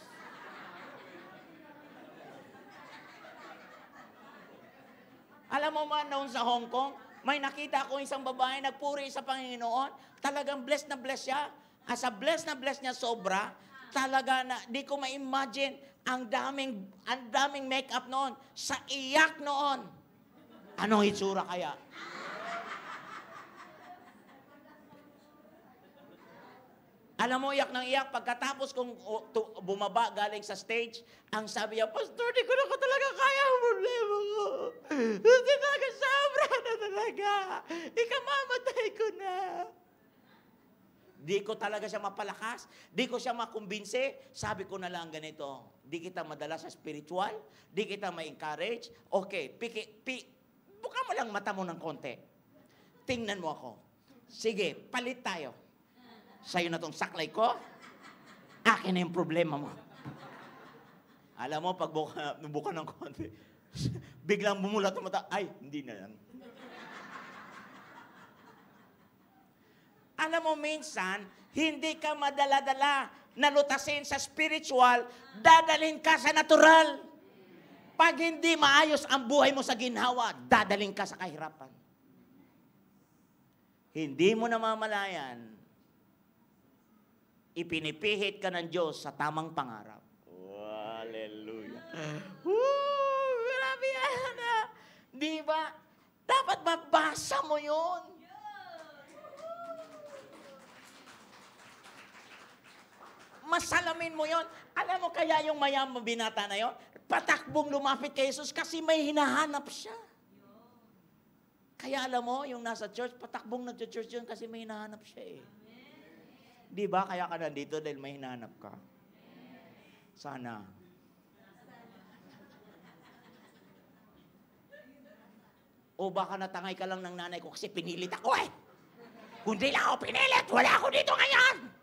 Alam mo man noon sa Hong Kong, may nakita ko isang babae, nagpuri sa Panginoon, talagang blessed na blessed siya. As a blessed na blessed niya sobra, talaga na di ko ma-imagine ang daming, ang daming makeup noon, sa iyak noon. Anong itsura kaya? Alam mo, iyak ng iyak. Pagkatapos kong bumaba galing sa stage, ang sabi niya, Pastor, di ko na ko talaga kaya ang problema ko. Talaga, sobra na talaga. Ikamamatay ko na. Di ko talaga siya mapalakas. Di ko siya makumbinse. Sabi ko na lang ganito, di kita madala sa spiritual, di kita ma-encourage. Okay, piki, pi, buka mo lang mata mo ng konti. Tingnan mo ako. Sige, palit tayo. Sa'yo na tong saklay ko, akin na yung problema mo. Alam mo, pag buka, buka ng konti, biglang bumulat ang mata, ay, hindi na yan. Alam mo minsan, hindi ka madala na nalutasin sa spiritual, dadalhin ka sa natural. Pag hindi maayos ang buhay mo sa ginhawa, dadalhin ka sa kahirapan. Hindi mo namamalayan, ipinipihit ka ng Diyos sa tamang pangarap. hallelujah. Woo! Grabe yan! Di ba? Dapat mabasa mo yon. masalamin mo yon. Alam mo kaya yung mayamang binata na yon? Patakbong lumapit kay Jesus kasi may hinahanap siya. Kaya alam mo, yung nasa church, patakbong nag-church yun kasi may hinahanap siya eh. Di ba? Kaya ka nandito dahil may hinahanap ka. Sana. O baka natangay ka lang ng nanay ko kasi pinilit ako eh. Kundi lang ako pinilit, wala ako dito ngayon.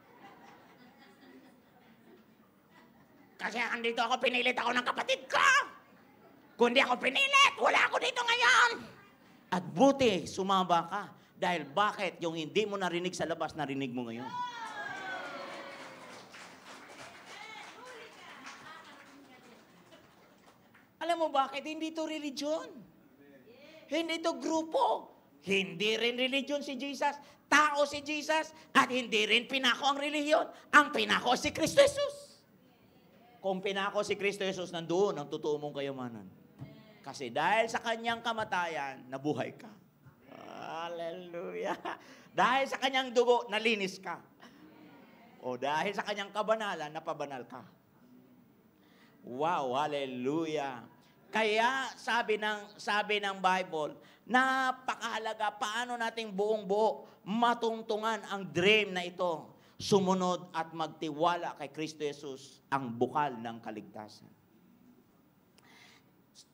Kasi andito ako, pinilit ako ng kapatid ko. Kundi ako pinilit, wala ako dito ngayon. At buti, sumaba ka. Dahil bakit yung hindi mo narinig sa labas, narinig mo ngayon? Alam mo bakit? Hindi to religion. Hindi to grupo. Hindi rin religion si Jesus. Tao si Jesus. At hindi rin pinako ang reliyon. Ang pinako si Kristo Jesus. Kung pinako si Kristo Jesus nandoon, ang totoo mong kayamanan. Kasi dahil sa kanyang kamatayan, nabuhay ka. Hallelujah. Dahil sa kanyang dugo, nalinis ka. O dahil sa kanyang kabanalan, napabanal ka. Wow, hallelujah. Kaya sabi ng sabi ng Bible, napakahalaga paano nating buong-buo matungtungan ang dream na ito sumunod at magtiwala kay Kristo Jesus ang bukal ng kaligtasan.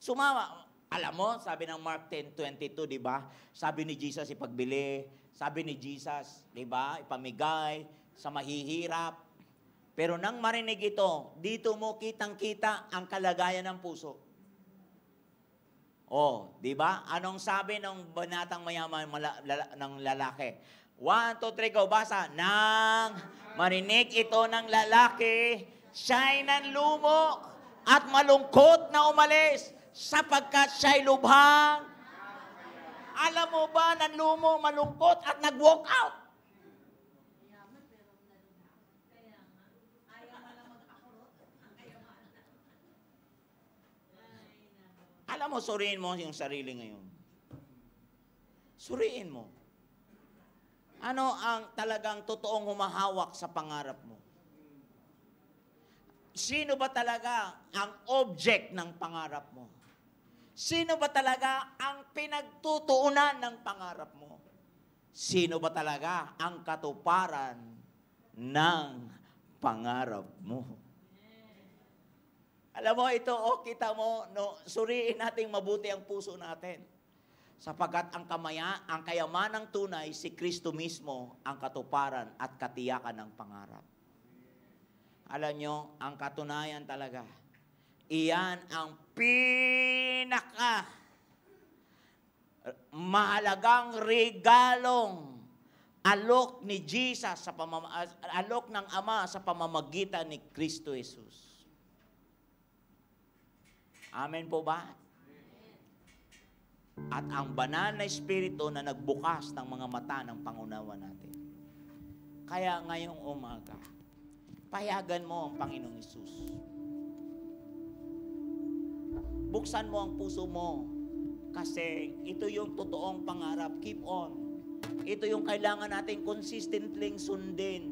Sumama, alam mo, sabi ng Mark 10:22, 'di ba? Sabi ni Jesus ipagbili, sabi ni Jesus, 'di ba? Ipamigay sa mahihirap. Pero nang marinig ito, dito mo kitang-kita ang kalagayan ng puso. Oh, 'di ba? Anong sabi ng banatang mayaman mala, lala, ng lalaki? One, two, three, go. Basa. Nang marinig ito ng lalaki, siya'y nanlumo at malungkot na umalis sapagkat siya'y lubhang. Alam mo ba, nanlumo, malungkot at nag-walk out. Alam mo, suriin mo yung sarili ngayon. Suriin mo. Ano ang talagang totoong humahawak sa pangarap mo? Sino ba talaga ang object ng pangarap mo? Sino ba talaga ang pinagtutuunan ng pangarap mo? Sino ba talaga ang katuparan ng pangarap mo? Alam mo ito, oh, kita mo, no, suriin natin mabuti ang puso natin. Sapagat ang kamaya, ang kayamanang tunay, si Kristo mismo ang katuparan at katiyakan ng pangarap. Alam nyo, ang katunayan talaga, iyan ang pinaka mahalagang regalong alok ni Jesus sa pamam- alok ng Ama sa pamamagitan ni Kristo Jesus. Amen po ba? at ang banal na Espiritu na nagbukas ng mga mata ng pangunawa natin. Kaya ngayong umaga, payagan mo ang Panginoong Isus. Buksan mo ang puso mo kasi ito yung totoong pangarap. Keep on. Ito yung kailangan natin consistently sundin.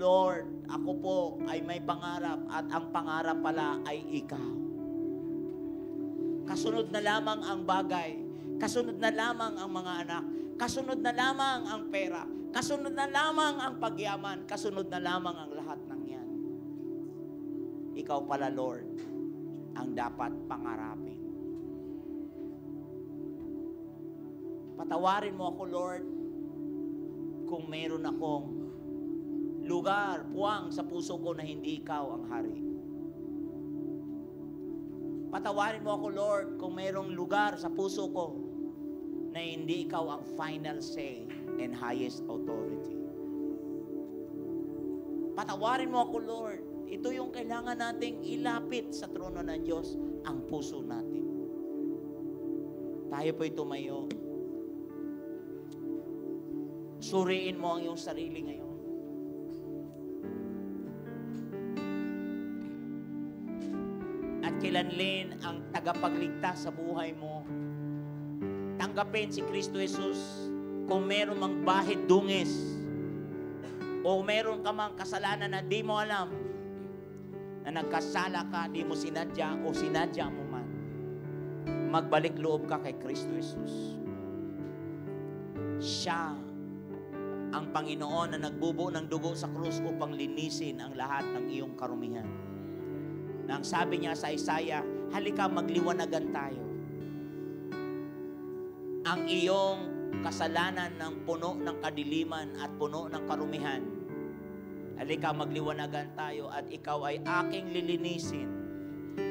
Lord, ako po ay may pangarap at ang pangarap pala ay ikaw. Kasunod na lamang ang bagay Kasunod na lamang ang mga anak. Kasunod na lamang ang pera. Kasunod na lamang ang pagyaman. Kasunod na lamang ang lahat ng yan. Ikaw pala, Lord, ang dapat pangarapin. Patawarin mo ako, Lord, kung meron akong lugar, puwang sa puso ko na hindi ikaw ang hari. Patawarin mo ako, Lord, kung mayroong lugar sa puso ko na hindi ikaw ang final say and highest authority. Patawarin mo ako, Lord. Ito yung kailangan nating ilapit sa trono ng Diyos, ang puso natin. Tayo po'y tumayo. Suriin mo ang iyong sarili ngayon. Lane ang tagapagligtas sa buhay mo. Tanggapin si Kristo Jesus kung meron mang bahid dungis o meron ka mang kasalanan na di mo alam na nagkasala ka, di mo sinadya o sinadya mo man. Magbalik loob ka kay Kristo Jesus. Siya ang Panginoon na nagbubo ng dugo sa krus upang linisin ang lahat ng iyong karumihan nang sabi niya sa Isaiah, halika magliwanagan tayo. Ang iyong kasalanan ng puno ng kadiliman at puno ng karumihan. Halika magliwanagan tayo at ikaw ay aking lilinisin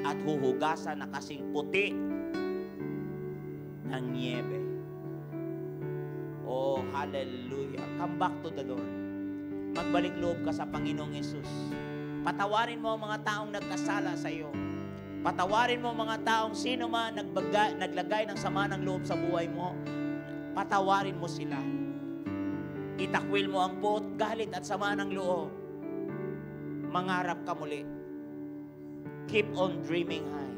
at huhugasan na kasing puti ng niebe. Oh, hallelujah. Come back to the Lord. Magbalik loob ka sa Panginoong Yesus. Patawarin mo ang mga taong nagkasala sa iyo. Patawarin mo ang mga taong sino man nagbaga, naglagay ng sama ng loob sa buhay mo. Patawarin mo sila. Itakwil mo ang buot, galit at sama ng loob. Mangarap ka muli. Keep on dreaming high.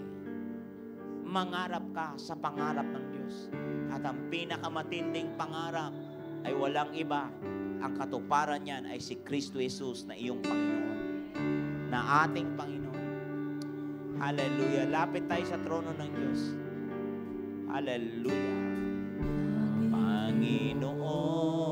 Mangarap ka sa pangarap ng Diyos. At ang pinakamatinding pangarap ay walang iba. Ang katuparan niyan ay si Kristo Jesus na iyong Panginoon na ating Panginoon. Hallelujah. Lapit tayo sa trono ng Diyos. Hallelujah. Panginoon.